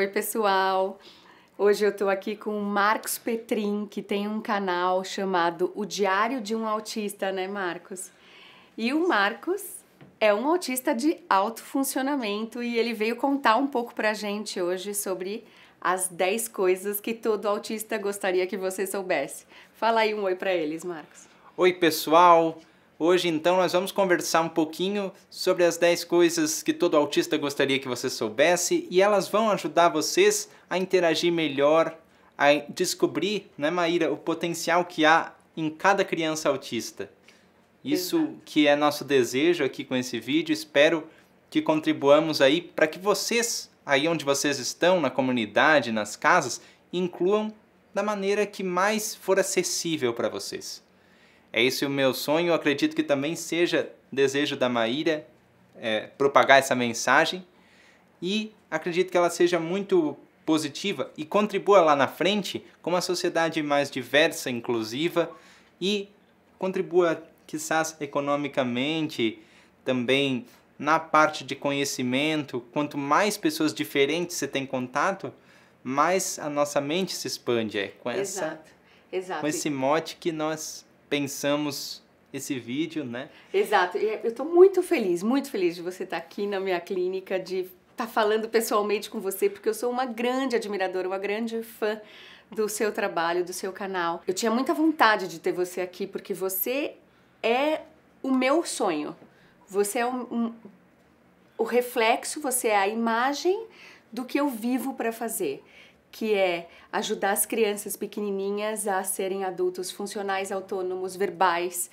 Oi, pessoal! Hoje eu tô aqui com o Marcos Petrin, que tem um canal chamado O Diário de um Autista, né, Marcos? E o Marcos é um autista de alto funcionamento e ele veio contar um pouco pra gente hoje sobre as 10 coisas que todo autista gostaria que você soubesse. Fala aí um oi para eles, Marcos. Oi, pessoal! Hoje, então, nós vamos conversar um pouquinho sobre as 10 coisas que todo autista gostaria que você soubesse e elas vão ajudar vocês a interagir melhor, a descobrir, né, Maíra, o potencial que há em cada criança autista. Isso Exato. que é nosso desejo aqui com esse vídeo. Espero que contribuamos aí para que vocês, aí onde vocês estão, na comunidade, nas casas, incluam da maneira que mais for acessível para vocês. É esse o meu sonho, acredito que também seja desejo da Maíra é, propagar essa mensagem e acredito que ela seja muito positiva e contribua lá na frente com uma sociedade mais diversa, inclusiva e contribua, quizás, economicamente, também na parte de conhecimento. Quanto mais pessoas diferentes você tem contato, mais a nossa mente se expande. É com, essa, exato, exato. com esse mote que nós pensamos esse vídeo, né? Exato. É, eu estou muito feliz, muito feliz de você estar tá aqui na minha clínica, de estar tá falando pessoalmente com você, porque eu sou uma grande admiradora, uma grande fã do seu trabalho, do seu canal. Eu tinha muita vontade de ter você aqui, porque você é o meu sonho. Você é um, um, o reflexo, você é a imagem do que eu vivo para fazer que é ajudar as crianças pequenininhas a serem adultos funcionais, autônomos, verbais,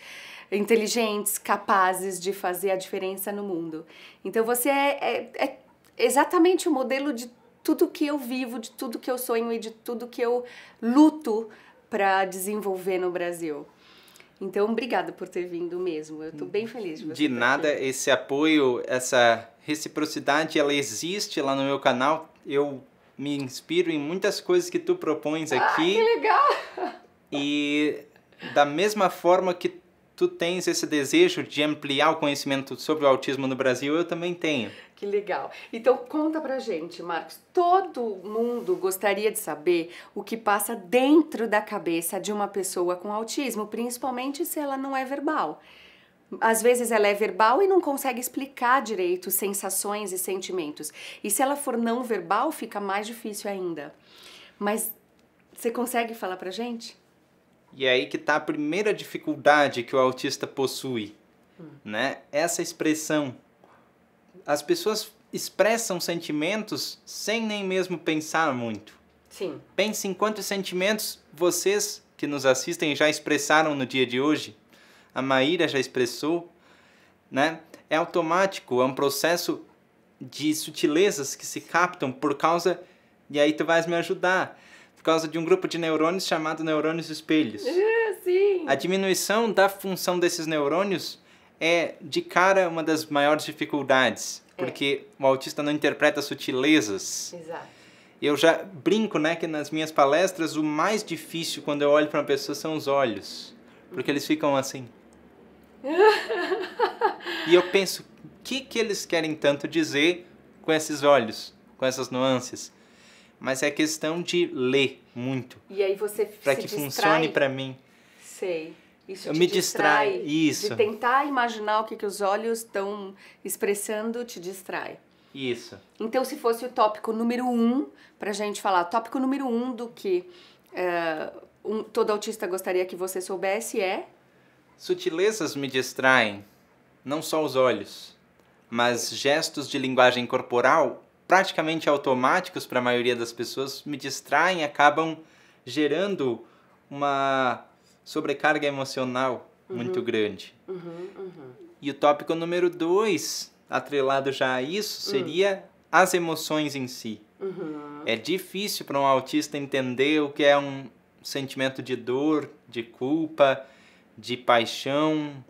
inteligentes, capazes de fazer a diferença no mundo. Então você é, é, é exatamente o modelo de tudo que eu vivo, de tudo que eu sonho e de tudo que eu luto para desenvolver no Brasil. Então, obrigada por ter vindo mesmo. Eu estou bem feliz de você. De nada, esse apoio, essa reciprocidade, ela existe lá no meu canal. Eu me inspiro em muitas coisas que tu propões ah, aqui. Ah, que legal! E da mesma forma que tu tens esse desejo de ampliar o conhecimento sobre o autismo no Brasil, eu também tenho. Que legal. Então conta pra gente, Marcos. Todo mundo gostaria de saber o que passa dentro da cabeça de uma pessoa com autismo, principalmente se ela não é verbal às vezes ela é verbal e não consegue explicar direito sensações e sentimentos. E se ela for não verbal, fica mais difícil ainda. Mas você consegue falar pra gente? E é aí que tá a primeira dificuldade que o autista possui, hum. né? Essa expressão. As pessoas expressam sentimentos sem nem mesmo pensar muito. Sim. Pense em quantos sentimentos vocês que nos assistem já expressaram no dia de hoje a Maíra já expressou, né? É automático, é um processo de sutilezas que se captam por causa e aí tu vais me ajudar por causa de um grupo de neurônios chamado neurônios espelhos. É, sim. A diminuição da função desses neurônios é de cara uma das maiores dificuldades, é. porque o autista não interpreta sutilezas. Exato. Eu já brinco, né, que nas minhas palestras o mais difícil quando eu olho para uma pessoa são os olhos, porque eles ficam assim e eu penso, o que, que eles querem tanto dizer com esses olhos, com essas nuances? Mas é questão de ler muito. E aí você Para que distrai. funcione para mim. Sei. Isso eu me distrai. distrai. Isso. De tentar imaginar o que, que os olhos estão expressando te distrai. Isso. Então, se fosse o tópico número um, pra gente falar, tópico número um do que uh, um, todo autista gostaria que você soubesse é Sutilezas me distraem, não só os olhos, mas gestos de linguagem corporal, praticamente automáticos para a maioria das pessoas, me distraem, acabam gerando uma sobrecarga emocional uhum. muito grande. Uhum, uhum. E o tópico número dois, atrelado já a isso, hum. seria as emoções em si. Uhum. É difícil para um autista entender o que é um sentimento de dor, de culpa, de paixão,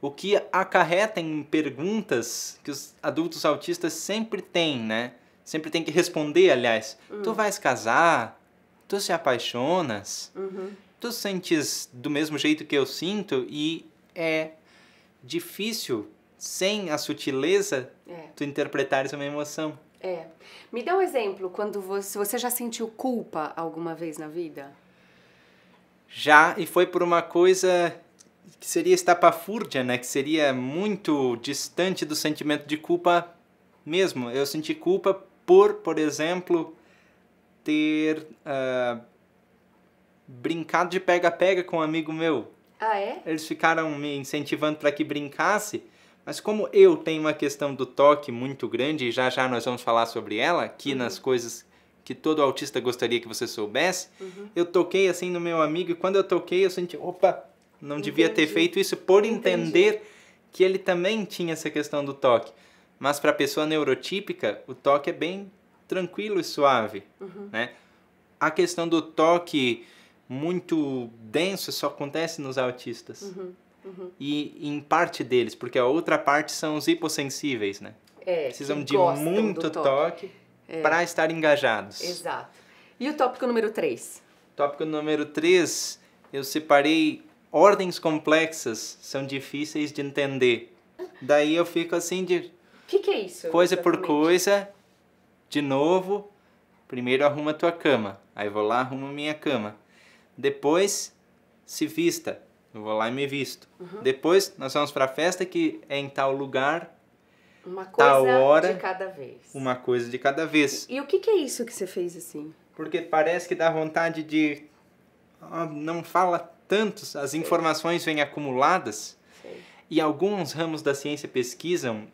o que acarreta em perguntas que os adultos autistas sempre têm, né? Sempre tem que responder, aliás. Uhum. Tu hum. vais casar? Tu se apaixonas? Uhum. Tu sentes do mesmo jeito que eu sinto? E é difícil, sem a sutileza, é. tu interpretares uma emoção. É. Me dá um exemplo quando você, você já sentiu culpa alguma vez na vida? Já, e foi por uma coisa que seria estapafúrdia, né? Que seria muito distante do sentimento de culpa mesmo. Eu senti culpa por, por exemplo, ter uh, brincado de pega-pega com um amigo meu. Ah, é? Eles ficaram me incentivando para que brincasse, mas como eu tenho uma questão do toque muito grande, e já já nós vamos falar sobre ela, aqui uhum. nas coisas que todo autista gostaria que você soubesse, uhum. eu toquei assim no meu amigo, e quando eu toquei eu senti, opa, não Entendi. devia ter feito isso por entender Entendi. que ele também tinha essa questão do toque. Mas para a pessoa neurotípica, o toque é bem tranquilo e suave, uhum. né? A questão do toque muito denso só acontece nos autistas. Uhum. Uhum. E, em parte deles, porque a outra parte são os hipossensíveis, né? É, Precisam de muito toque, toque é. para estar engajados. Exato. E o tópico número 3? Tópico número 3, eu separei ordens complexas são difíceis de entender. Daí eu fico assim de. O que, que é isso? Coisa exatamente? por coisa, de novo. Primeiro arruma tua cama. Aí vou lá, arrumo minha cama. Depois se vista. Eu vou lá e me visto. Uhum. Depois nós vamos para a festa que é em tal lugar. Uma coisa tal hora, de cada vez. Uma coisa de cada vez. E, e o que, que é isso que você fez assim? Porque parece que dá vontade de. Oh, não fala tantos, as informações vêm acumuladas Sim. e alguns ramos da ciência pesquisam.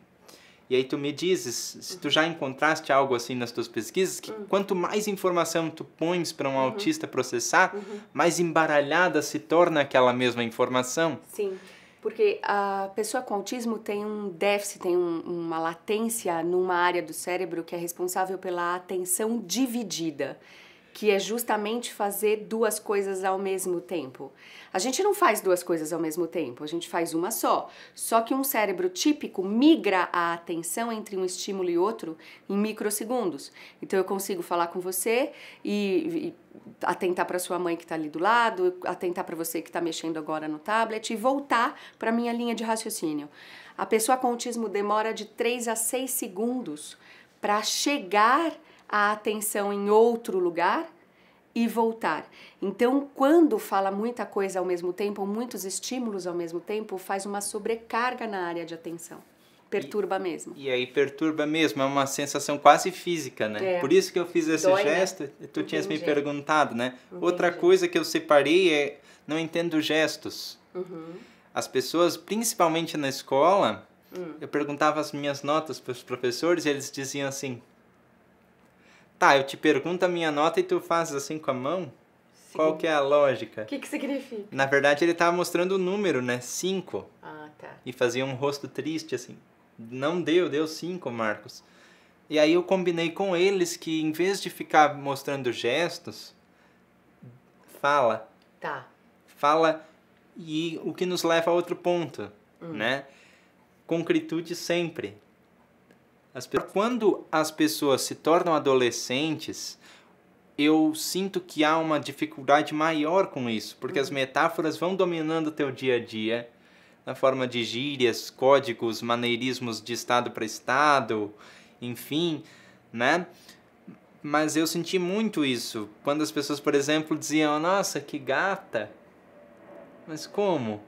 E aí tu me dizes, se tu já encontraste algo assim nas tuas pesquisas, que uhum. quanto mais informação tu pões para um uhum. autista processar, uhum. mais embaralhada se torna aquela mesma informação. Sim. Porque a pessoa com autismo tem um déficit, tem um, uma latência numa área do cérebro que é responsável pela atenção dividida que é justamente fazer duas coisas ao mesmo tempo. A gente não faz duas coisas ao mesmo tempo, a gente faz uma só. Só que um cérebro típico migra a atenção entre um estímulo e outro em microsegundos. Então eu consigo falar com você e, e atentar para sua mãe que está ali do lado, atentar para você que está mexendo agora no tablet e voltar para minha linha de raciocínio. A pessoa com autismo demora de 3 a 6 segundos para chegar a atenção em outro lugar e voltar. Então, quando fala muita coisa ao mesmo tempo, muitos estímulos ao mesmo tempo, faz uma sobrecarga na área de atenção. Perturba e, mesmo. E aí perturba mesmo, é uma sensação quase física, né? É. Por isso que eu fiz esse Dói, né? gesto, né? tu tinhas Entendi. me perguntado, né? Entendi. Outra coisa que eu separei é, não entendo gestos. Uhum. As pessoas, principalmente na escola, uhum. eu perguntava as minhas notas para os professores e eles diziam assim, Tá, eu te pergunto a minha nota e tu fazes assim com a mão? Sim. Qual que é a lógica? O que, que significa? Na verdade, ele tava tá mostrando o número, né? cinco Ah, tá. E fazia um rosto triste, assim. Não deu, deu cinco Marcos. E aí eu combinei com eles que, em vez de ficar mostrando gestos, fala. Tá. Fala, e o que nos leva a outro ponto, hum. né? Concretude sempre. As quando as pessoas se tornam adolescentes, eu sinto que há uma dificuldade maior com isso, porque as uhum. metáforas vão dominando o teu dia a dia, na forma de gírias, códigos, maneirismos de estado para estado, enfim, né? Mas eu senti muito isso quando as pessoas, por exemplo, diziam: "Nossa, que gata". Mas como?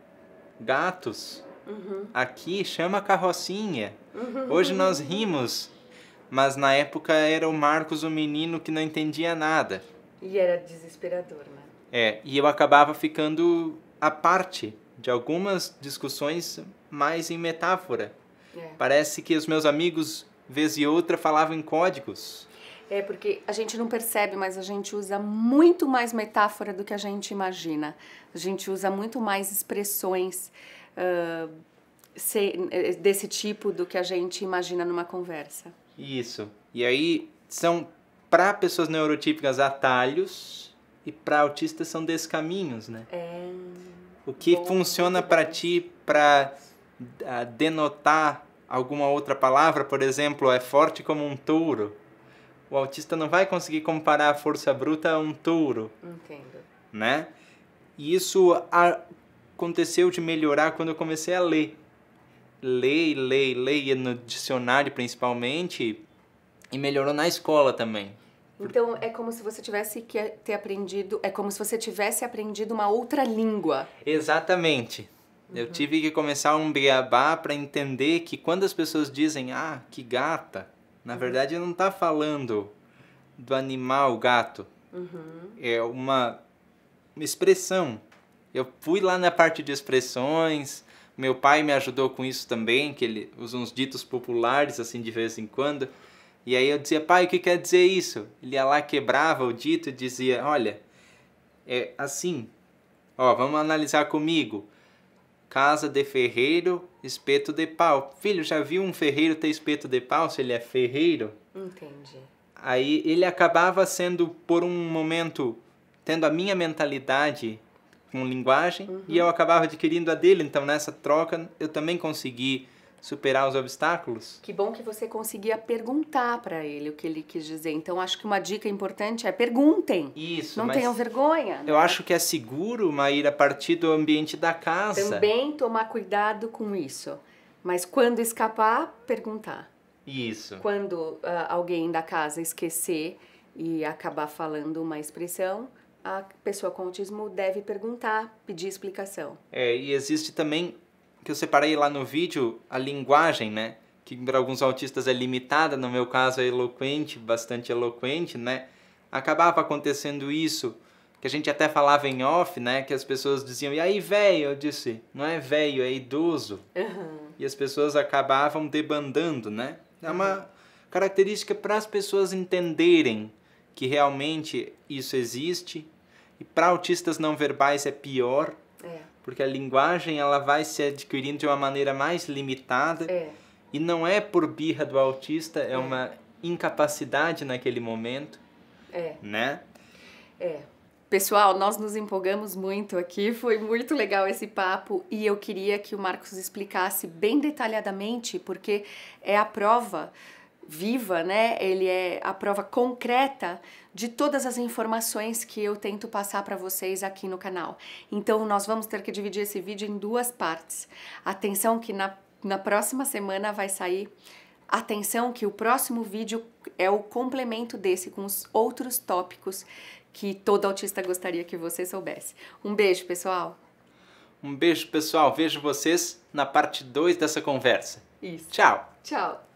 Gatos? Uhum. Aqui chama carrocinha. Hoje nós rimos, mas na época era o Marcos o menino que não entendia nada. E era desesperador, né? É, e eu acabava ficando à parte de algumas discussões mais em metáfora. É. Parece que os meus amigos, vez e outra, falavam em códigos. É, porque a gente não percebe, mas a gente usa muito mais metáfora do que a gente imagina. A gente usa muito mais expressões. Uh ser, eh, eh, desse tipo do que a gente imagina numa conversa. Isso. E aí são para pessoas neurotípicas atalhos e para autistas são descaminhos, né? É... O que Bom, funciona para ti para ah, denotar alguma outra palavra, por exemplo, é forte como um touro. O autista não vai conseguir comparar a força bruta a um touro. Entendo. Né? E isso aconteceu de melhorar quando eu comecei a ler ler, ler, ler é no dicionário principalmente e melhorou na escola também. Então é como se você tivesse que ter aprendido, é como se você tivesse aprendido uma outra língua. Exatamente. Uhum. Eu tive que começar um beabá para entender que quando as pessoas dizem ah, que gata, na uhum. verdade não está falando do animal gato. Uhum. É uma, uma expressão. Eu fui lá na parte de expressões, meu pai me ajudou com isso também, que ele usa uns ditos populares assim de vez em quando. E aí eu dizia, pai, o que quer dizer isso? Ele ia lá, quebrava o dito e dizia, olha, é assim, ó, vamos analisar comigo. Casa de ferreiro, espeto de pau. Filho, já viu um ferreiro ter espeto de pau se ele é ferreiro? Entendi. Aí ele acabava sendo, por um momento, tendo a minha mentalidade com linguagem uhum. e eu acabava adquirindo a dele. Então, nessa troca, eu também consegui superar os obstáculos. Que bom que você conseguia perguntar para ele o que ele quis dizer. Então, acho que uma dica importante é perguntem. Isso. Não tenham vergonha. Eu né? acho que é seguro, Maíra, a partir do ambiente da casa. Também tomar cuidado com isso. Mas quando escapar, perguntar. Isso. Quando uh, alguém da casa esquecer e acabar falando uma expressão, a pessoa com autismo deve perguntar, pedir explicação. É, e existe também, que eu separei lá no vídeo, a linguagem, né? Que para alguns autistas é limitada, no meu caso é eloquente, bastante eloquente, né? Acabava acontecendo isso, que a gente até falava em off, né? Que as pessoas diziam, e aí, velho? Eu disse, não é velho, é idoso. Uhum. E as pessoas acabavam debandando, né? É uma uhum. característica para as pessoas entenderem que realmente isso existe. E para autistas não verbais é pior, é. porque a linguagem ela vai se adquirindo de uma maneira mais limitada. É. E não é por birra do autista, é, é. uma incapacidade naquele momento. É. Né? É. Pessoal, nós nos empolgamos muito aqui, foi muito legal esse papo e eu queria que o Marcos explicasse bem detalhadamente, porque é a prova viva, né? Ele é a prova concreta de todas as informações que eu tento passar para vocês aqui no canal. Então nós vamos ter que dividir esse vídeo em duas partes. Atenção que na, na próxima semana vai sair Atenção que o próximo vídeo é o complemento desse com os outros tópicos que todo autista gostaria que você soubesse. Um beijo, pessoal. Um beijo, pessoal. Vejo vocês na parte 2 dessa conversa. Isso. Tchau. Tchau.